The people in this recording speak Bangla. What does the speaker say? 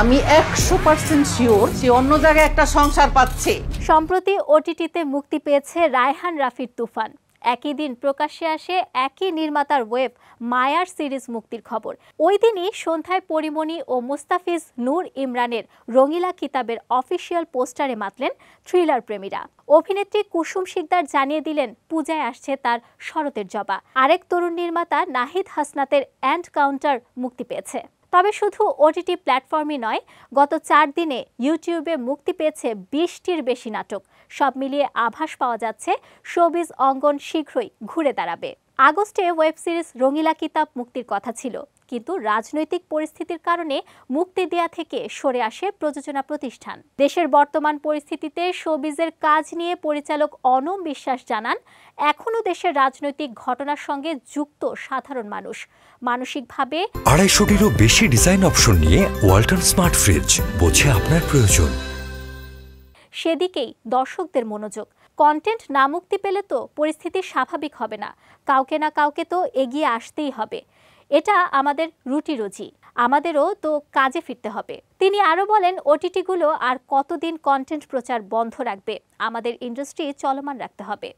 আমি একশো পার্সেন্ট শিওর সে অন্য জায়গায় একটা সংসার পাচ্ছে সম্প্রতি ওটিটিতে মুক্তি পেয়েছে রায়হান রাফির তুফান একই দিন প্রকাশ্যে আসে একই নির্মাতার ওয়েব মায়ার সিরিজ মুক্তির খবর ওই দিনই সন্ধ্যায় পরিমণি ও মুস্তাফিজ নূর ইমরানের রঙিলা কিতাবের অফিসিয়াল পোস্টারে মাতলেন থ্রিলার প্রেমীরা অভিনেত্রী কুসুম শিকদার জানিয়ে দিলেন পূজায় আসছে তার শরতের জবা আরেক তরুণ নির্মাতা নাহিদ হাসনাতের অ্যান্ড কাউন্টার মুক্তি পেয়েছে তবে শুধু ওটিটি প্ল্যাটফর্মই নয় গত চার দিনে ইউটিউবে মুক্তি পেয়েছে বিশটির বেশি নাটক সব মিলিয়ে আভাস পাওয়া যাচ্ছে শোবিজ অঙ্গন শীঘ্রই ঘুরে দাঁড়াবে আগস্টে ওয়েব সিরিজ রঙিলা কিতাব মুক্তির কথা ছিল কিন্তু রাজনৈতিক পরিস্থিতির কারণে মুক্তি দেয়া থেকে সরে আসে প্রযোজনা প্রতিষ্ঠান দেশের বর্তমান পরিস্থিতিতে শোবিজের কাজ নিয়ে পরিচালক অনম বিশ্বাস জানান এখনও দেশের রাজনৈতিক ঘটনার সঙ্গে যুক্ত সাধারণ মানুষ মানসিকভাবে আড়াইশোটিরও বেশি ডিজাইন অপশন নিয়ে ওয়াল্টন স্মার্ট ফ্রিজ বোঝে আপনার প্রয়োজন সেদিকেই দর্শকদের মনোযোগ কন্টেন্ট না মুক্তি পেলে তো পরিস্থিতি স্বাভাবিক হবে না কাউকে না কাউকে তো এগিয়ে আসতেই হবে এটা আমাদের রুটি রুজি আমাদেরও তো কাজে ফিরতে হবে তিনি আরও বলেন ওটিটিগুলো আর কতদিন কন্টেন্ট প্রচার বন্ধ রাখবে আমাদের ইন্ডাস্ট্রি চলমান রাখতে হবে